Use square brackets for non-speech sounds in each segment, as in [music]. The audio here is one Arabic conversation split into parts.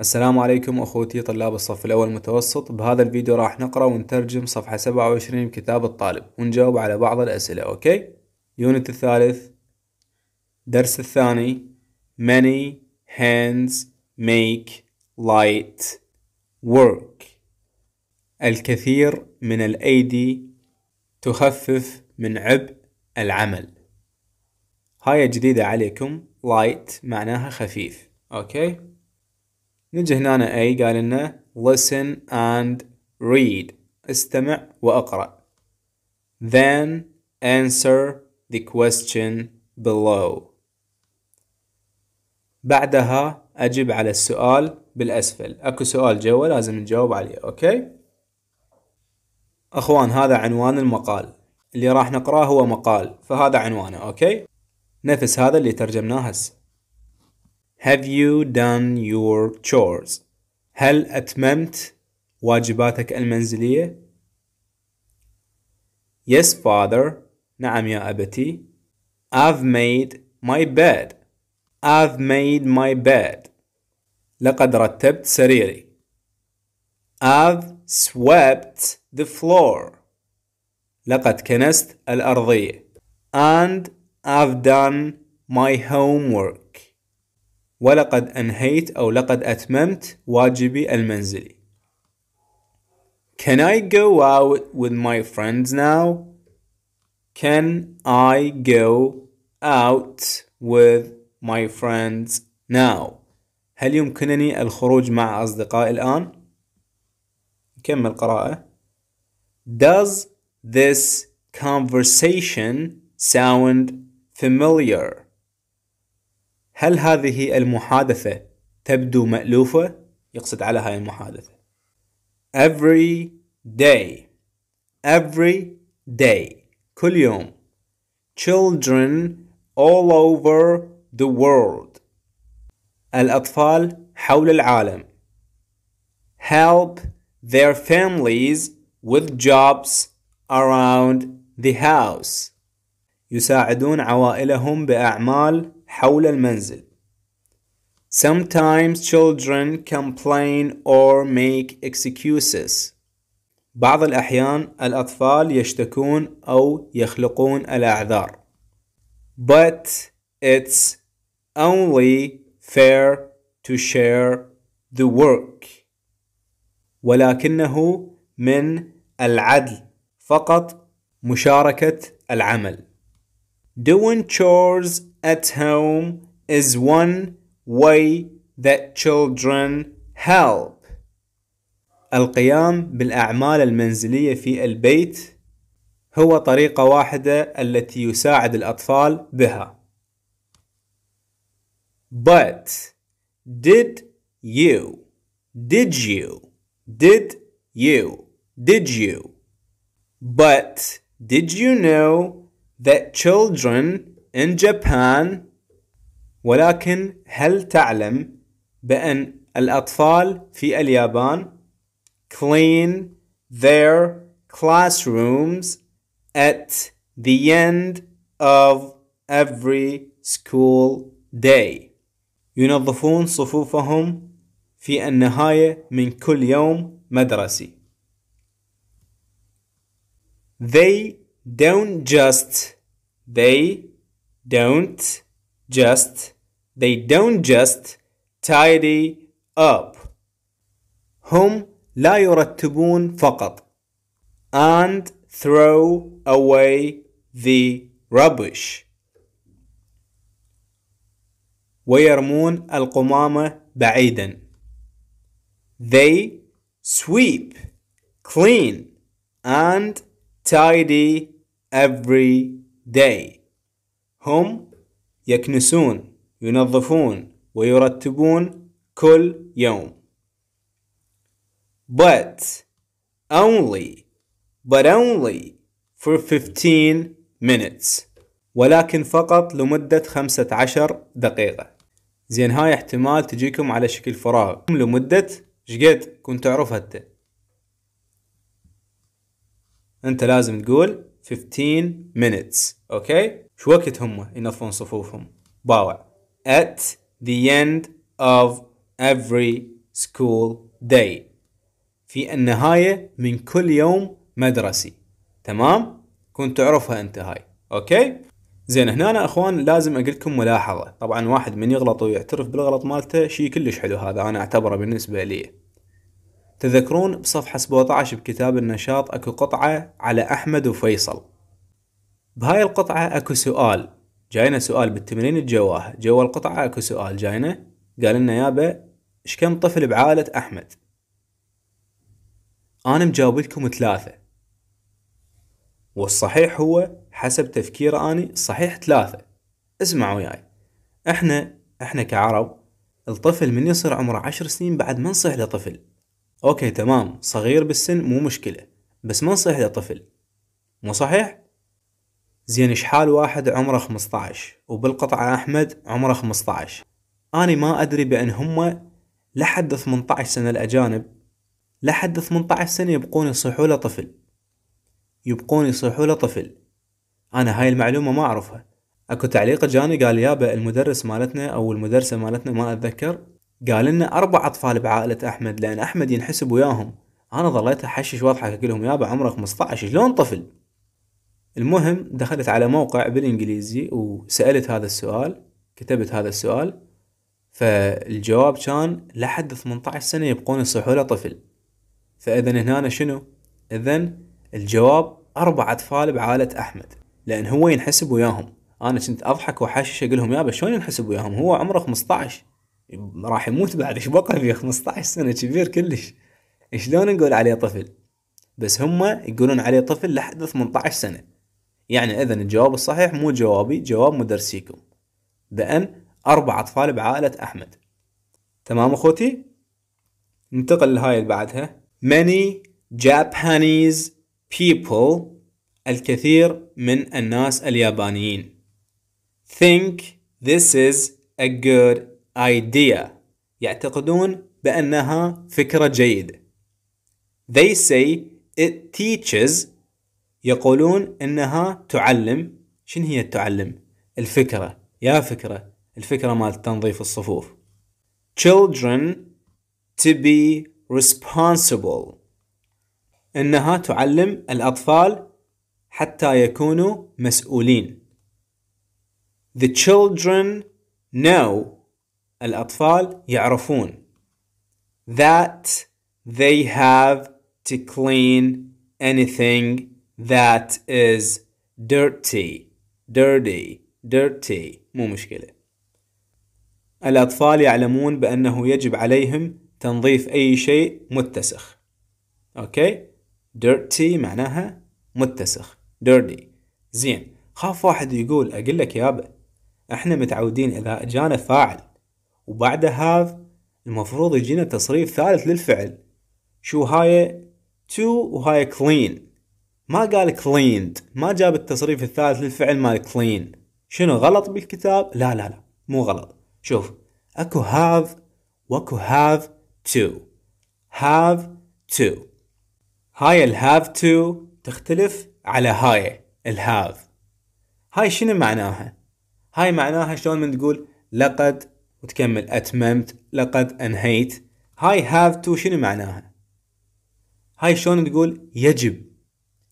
السلام عليكم أخوتي طلاب الصف الأول متوسط بهذا الفيديو راح نقرأ ونترجم صفحة 27 من كتاب الطالب ونجاوب على بعض الأسئلة أوكي يونت الثالث درس الثاني many hands make light work الكثير من الأيدي تخفف من عبء العمل هاي جديدة عليكم light معناها خفيف أوكي نجي هنا أي قال لنا listen and read استمع وأقرأ then answer the question below بعدها أجب على السؤال بالأسفل أكو سؤال جوا لازم نجاوب عليه أوكي أخوان هذا عنوان المقال اللي راح نقراه هو مقال فهذا عنوانه أوكي نفس هذا اللي ترجمناه هسه Have you done your chores? هل أتممت واجباتك المنزلية؟ Yes, father. نعم يا أبتي. I've made my bed. I've made my bed. لقد رتبت سريري. I've swept the floor. لقد كنست الأرضية. And I've done my homework. ولقد أنهيت أو لقد أتممت واجبي المنزلي. Can I go out with my friends now? Can I go out with my friends now? هل يمكنني الخروج مع أصدقائي الآن؟ نكمل قراءة. Does this conversation sound familiar? هل هذه المحادثة تبدو مألوفة؟ يقصد على هاي المحادثة every day every day كل يوم children all over the world الأطفال حول العالم help their families with jobs around the house يساعدون عوائلهم بأعمال حول المنزل Sometimes children complain or make excuses. بعض الأحيان الأطفال يشتكون أو يخلقون الأعذار. But it's only fair to share the work. ولكنه من العدل فقط مشاركة العمل. Doing chores at home is one way that children help. القيام بالأعمال المنزلية في البيت هو طريقة واحدة التي يساعد الأطفال بها. But did you did you did you did you but did you know that children in Japan ولكن هل تعلم بأن الأطفال في اليابان clean their classrooms at the end of every school day ينظفون صفوفهم في النهاية من كل يوم مدرسي They don't just they don't just, they don't just tidy up. هم لا يرتبون فقط and throw away the rubbish ويرمون القمامة بعيدا they sweep clean and tidy every day هم يكنسون ينظفون ويرتبون كل يوم but only but only for 15 minutes ولكن فقط لمدة 15 دقيقة زين هاي احتمال تجيكم على شكل فراغ لمدة شقد كنت تعرف انت لازم تقول 15 minutes اوكي شو وقت هم ينظفون صفوفهم باوع at the end of every school day في النهاية من كل يوم مدرسي تمام كنت تعرفها انت هاي اوكي زين هنا أنا اخوان لازم اقول لكم ملاحظه طبعا واحد من يغلط ويعترف بالغلط مالته شيء كلش حلو هذا انا اعتبره بالنسبه لي تذكرون بصفحة 17 بكتاب النشاط أكو قطعة على أحمد وفيصل بهاي القطعة أكو سؤال جاينا سؤال بالتمرين الجواه جوا القطعة أكو سؤال جاينا قال لنا يابا إيش كم طفل بعائلة أحمد أنا مجاوب لكم ثلاثة والصحيح هو حسب تفكير أني صحيح ثلاثة اسمعوا ياي احنا احنا كعرب الطفل من يصير عمره عشر سنين بعد ما نصيح لطفل اوكي تمام صغير بالسن مو مشكلة بس ما نصيح لطفل مو صحيح؟ زين شحال واحد عمره 15 وبالقطعة أحمد عمره 15 أني ما أدري بأن هم لحد 18 سنة الأجانب لحد 18 سنة يبقون يصيحوا له طفل يبقون يصيحوا له طفل أنا هاي المعلومة ما أعرفها أكو تعليق جاني قال يابا المدرس مالتنا أو المدرسة مالتنا ما أتذكر قال لنا اربع اطفال بعائله احمد لان احمد ينحسب وياهم انا ظليت احشش واضحك اقول لهم يابا عمره 15 شلون طفل المهم دخلت على موقع بالانجليزي وسالت هذا السؤال كتبت هذا السؤال فالجواب كان لحد 18 سنه يبقون يصيحوا طفل فاذا هنا شنو اذا الجواب اربع اطفال بعائله احمد لان هو ينحسب وياهم انا كنت اضحك واحشش اقول لهم يابا شلون ينحسب وياهم هو عمره 15 راح يموت بعد ايش بقى فيه 15 سنه كبير كلش شلون نقول عليه طفل بس هم يقولون عليه طفل لحد 18 سنه يعني اذا الجواب الصحيح مو جوابي جواب مدرسيكم بان اربع اطفال بعائله احمد تمام اخوتي ننتقل لهاي اللي بعدها many Japanese people الكثير من الناس اليابانيين think this is a good idea يعتقدون بأنها فكرة جيدة they say it teaches يقولون أنها تعلم شن هي تعلم؟ الفكرة يا فكرة الفكرة مال تنظيف الصفوف children to be responsible انها تعلم الاطفال حتى يكونوا مسؤولين the children know الأطفال يعرفون that they have to clean anything that is dirty dirty dirty مو مشكلة الأطفال يعلمون بأنه يجب عليهم تنظيف أي شيء متسخ أوكي dirty معناها متسخ dirty زين خاف واحد يقول أقول لك يابا احنا متعودين إذا جانا فاعل وبعد هاف المفروض يجينا تصريف ثالث للفعل شو هاي تو وهاي كلين ما قال كليند ما جاب التصريف الثالث للفعل مال كلين شنو غلط بالكتاب لا لا لا مو غلط شوف اكو هاف واكو هاف تو هاف تو هاي الهاف تو تختلف على هاي الهاف هاي شنو معناها هاي معناها شلون من تقول لقد وتكمل أتممت لقد أنهيت هاي هاف تو شنو معناها هاي شلون تقول يجب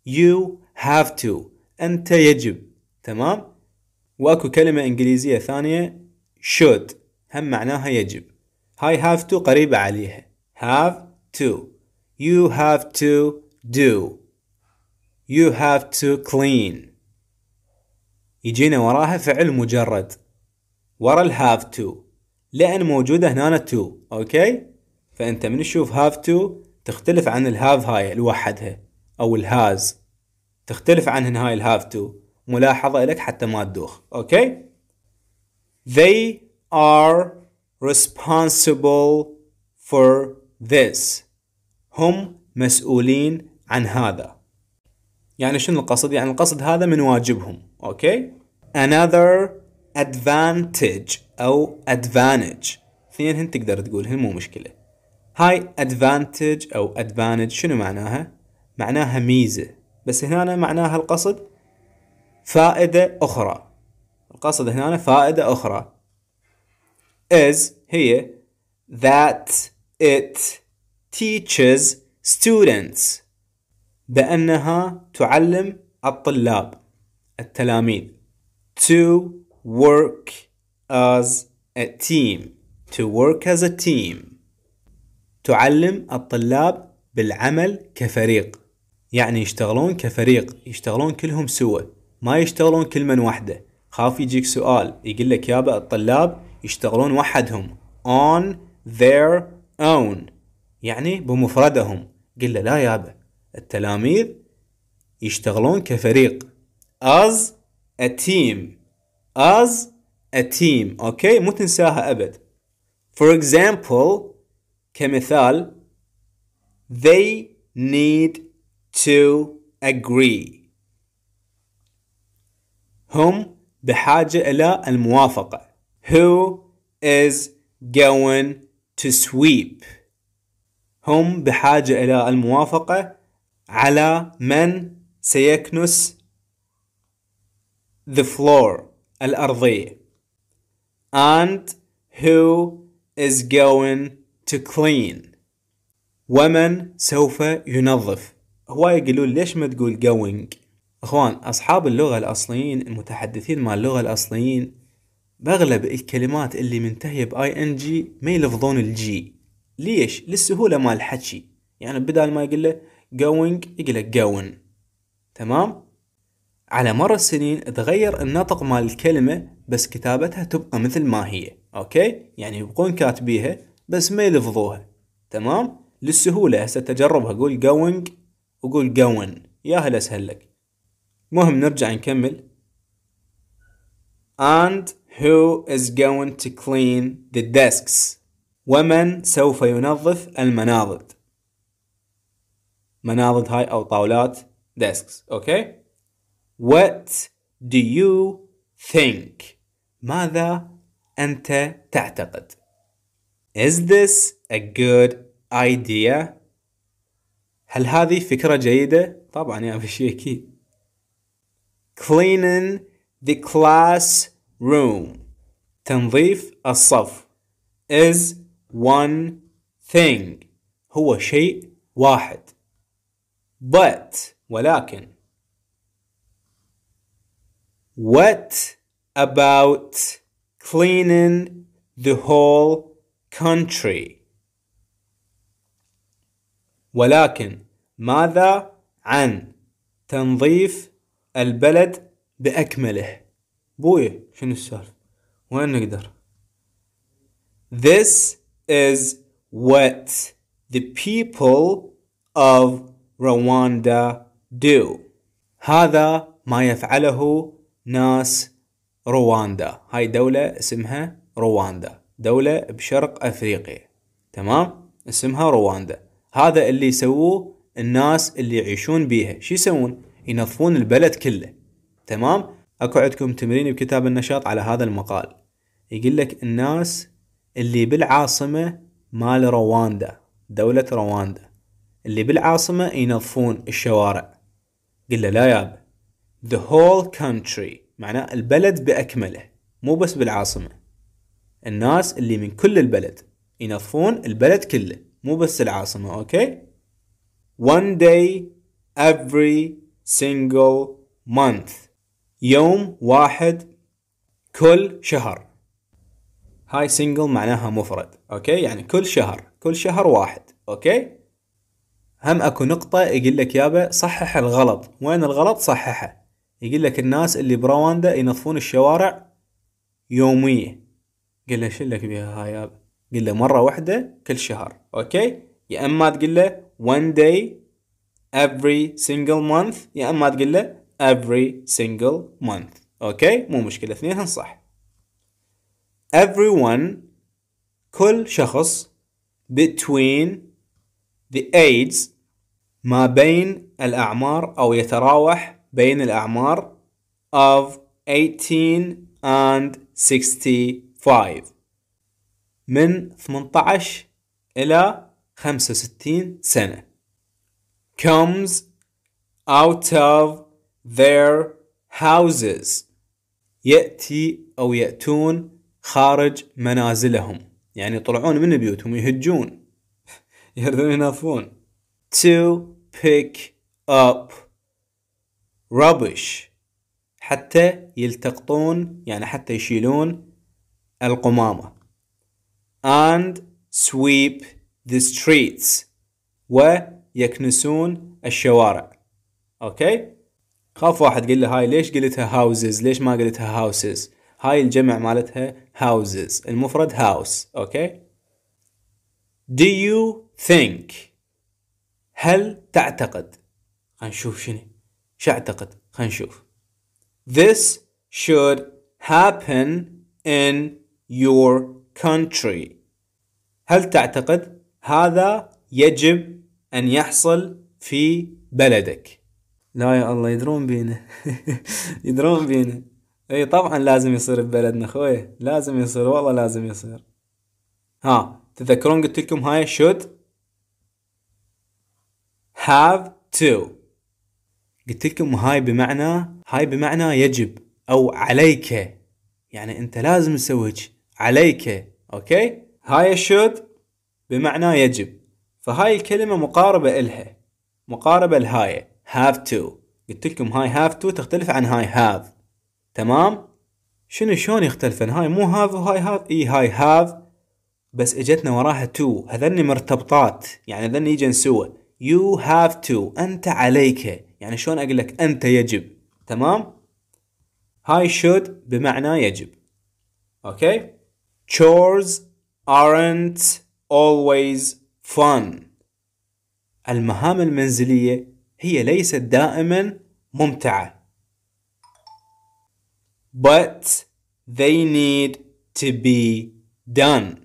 you have to أنت يجب تمام وأكو كلمة إنجليزية ثانية should هم معناها يجب هاي have to قريبة عليها have to you have to do you have to clean يجينا وراها فعل مجرد ورا الهاف تو لأن موجودة هنا تو أوكي فأنت من تشوف هاف تو تختلف عن الهاف هاي لوحدها أو الهاز تختلف عن هاي الهاف تو ملاحظة لك حتى ما تدوخ أوكي They are responsible for this هم مسؤولين عن هذا يعني شنو القصد؟ يعني القصد هذا من واجبهم أوكي Another advantage أو advantage اثنينهن تقدر تقولهن مو مشكلة هاي advantage أو advantage شنو معناها؟ معناها ميزة بس هنا معناها القصد فائدة أخرى القصد هنا فائدة أخرى is هي that it teaches students بأنها تعلم الطلاب التلاميذ to work as a team to work as a team تعلم الطلاب بالعمل كفريق يعني يشتغلون كفريق يشتغلون كلهم سوا ما يشتغلون كل من وحده خاف يجيك سؤال يقول لك يابا الطلاب يشتغلون وحدهم on their own يعني بمفردهم قل له لا يابا التلاميذ يشتغلون كفريق as a team as a team اوكي مو تنساها ابد for example كمثال they need to agree هم بحاجة إلى الموافقة who is going to sweep هم بحاجة إلى الموافقة على من سيكنس the floor الأرضية and who is going to clean ومن سوف ينظف هواي يقولون ليش ما تقول going اخوان اصحاب اللغة الاصليين المتحدثين مع اللغة الاصليين باغلب الكلمات اللي منتهية بـ ing ما يلفظون الجي ليش للسهولة مال الحكي يعني بدل ما يقول له going يقول له going تمام على مر السنين تغير النطق مال الكلمة بس كتابتها تبقى مثل ما هي أوكي يعني يبقون كاتبيها بس ما يلفظوها تمام للسهولة هسه تجربها قول going وقول يا ياهل أسهل لك مهم نرجع نكمل and who is going to clean the desks ومن سوف ينظف المناضد مناضد هاي أو طاولات desks أوكي What do you think? ماذا أنت تعتقد؟ Is this a good idea? هل هذه فكرة جيدة؟ طبعا يا بشيكي. Cleaning the classroom. تنظيف الصف. Is one thing. هو شيء واحد. But ولكن what about cleaning the whole country? ولكن ماذا عن تنظيف البلد بأكمله؟ بوي شنو السالفة؟ وين نقدر؟ This is what the people of Rwanda do. هذا ما يفعله ناس رواندا هاي دولة اسمها رواندا دولة بشرق أفريقيا تمام اسمها رواندا هذا اللي يسووه الناس اللي يعيشون بيها شو يسوون ينظفون البلد كله تمام اكو عندكم تمرين بكتاب النشاط على هذا المقال يقول لك الناس اللي بالعاصمة مال رواندا دولة رواندا اللي بالعاصمة ينظفون الشوارع قل له لا يابا the whole country معناه البلد بأكمله مو بس بالعاصمة الناس اللي من كل البلد ينظفون البلد كله مو بس العاصمة أوكي one day every single month يوم واحد كل شهر هاي single معناها مفرد أوكي يعني كل شهر كل شهر واحد أوكي هم اكو نقطة يقول لك يابا صحح الغلط وين الغلط صححه يقول لك الناس اللي برواندا ينظفون الشوارع يومية قال له شلك بها هاي قل له مرة واحدة كل شهر اوكي يا اما تقول له one day every single month يا اما تقول له every single month اوكي مو مشكلة اثنينهم صح everyone كل شخص between the age ما بين الأعمار أو يتراوح بين الأعمار of 18 and 65 من 18 إلى 65 سنة comes out of their houses يأتي أو يأتون خارج منازلهم يعني يطلعون من بيوتهم يهجون [laughs] يرذون ينافون to pick up rubbish حتى يلتقطون يعني حتى يشيلون القمامة and sweep the streets ويكنسون الشوارع اوكي خاف واحد قال له هاي ليش قلتها houses ليش ما قلتها houses هاي الجمع مالتها houses المفرد house اوكي do you think هل تعتقد هنشوف شنو اعتقد؟ خلينا نشوف This should happen in your country هل تعتقد هذا يجب أن يحصل في بلدك لا يا الله يدرون بينا [laughs] يدرون بينا اي طبعا لازم يصير ببلدنا خوي لازم يصير والله لازم يصير ها تذكرون قلت لكم هاي should have to قلت لكم هاي بمعنى هاي بمعنى يجب او عليك يعني انت لازم تسويك عليك اوكي هاي should بمعنى يجب فهاي الكلمة مقاربة إلها مقاربة لهاي have to قلت لكم هاي have to تختلف عن هاي have تمام شنو شلون يختلفن هاي مو have وهاي have اي هاي have بس اجتنا وراها to هذني مرتبطات يعني ذني يجن سوا you have to انت عليك يعني شلون اقول لك انت يجب تمام هاي should بمعنى يجب اوكي chores aren't always fun المهام المنزلية هي ليست دائما ممتعة but they need to be done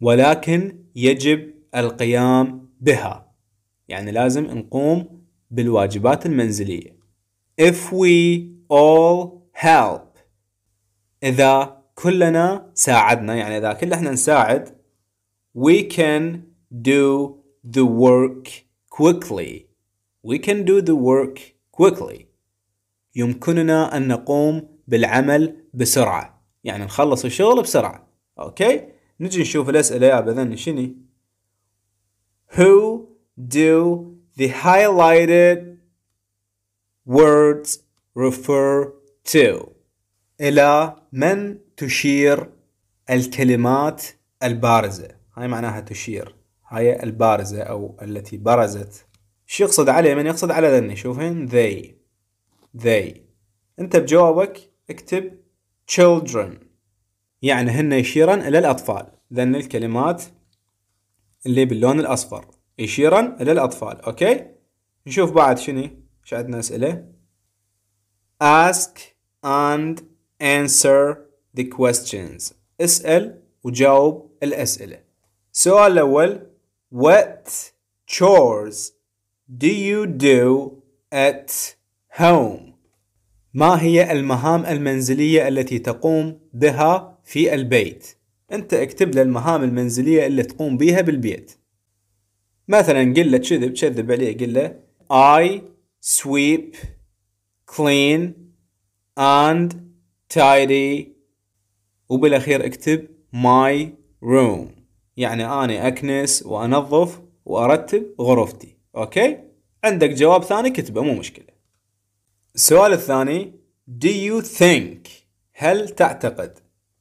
ولكن يجب القيام بها يعني لازم نقوم بالواجبات المنزلية if we all help إذا كلنا ساعدنا يعني إذا كلنا احنا نساعد we can do the work quickly we can do the work quickly يمكننا أن نقوم بالعمل بسرعة يعني نخلص الشغل بسرعة أوكي نجي نشوف الأسئلة يا بذن شني who do The highlighted words refer to إلى من تشير الكلمات البارزة هاي معناها تشير هاي البارزة أو التي برزت شو يقصد عليه من يقصد على ذني شوفين they they انت بجوابك اكتب children يعني هن يشيرا إلى الأطفال ذن الكلمات اللي باللون الأصفر يشيرا للأطفال أوكي نشوف بعد شنو ايش عندنا أسئلة ask and answer the questions اسأل وجاوب الأسئلة السؤال الأول what chores do you do at home ما هي المهام المنزلية التي تقوم بها في البيت؟ أنت اكتب للمهام المنزلية اللي تقوم بها بالبيت مثلا قل له تشذب تشذب عليه قل له I sweep clean and tidy وبالاخير اكتب my room يعني انا اكنس وانظف وارتب غرفتي اوكي عندك جواب ثاني كتبه مو مشكله السؤال الثاني do you think هل تعتقد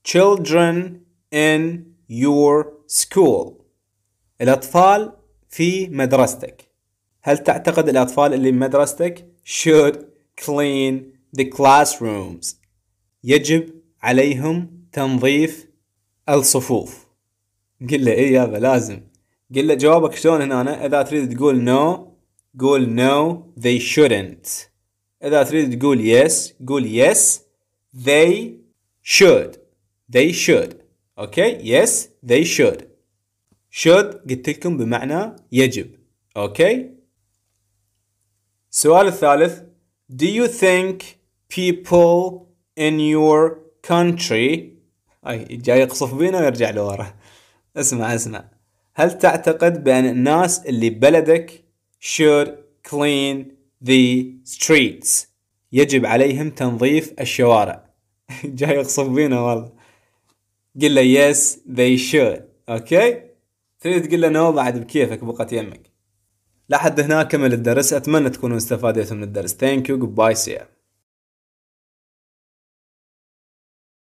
children in your school الأطفال في مدرستك هل تعتقد الأطفال اللي بمدرستك should clean the classrooms يجب عليهم تنظيف الصفوف قل له إيه يابا لازم قل له جوابك شلون هنا أنا إذا تريد تقول no قول no they shouldn't إذا تريد تقول yes قول yes they should they should okay yes they should should قلت لكم بمعنى يجب اوكي السؤال الثالث do you think people in your country اي جاي يقصف بينا ويرجع لورا اسمع اسمع هل تعتقد بأن الناس اللي ببلدك should clean the streets يجب عليهم تنظيف الشوارع [laughs] جاي يقصف بينا والله قل له yes they should اوكي okay? ثاني تقول له نو بعد بكيفك بقت يمك لحد هنا كمل الدرس اتمنى تكونوا استفاديتوا من الدرس ثانك يو جود باي سي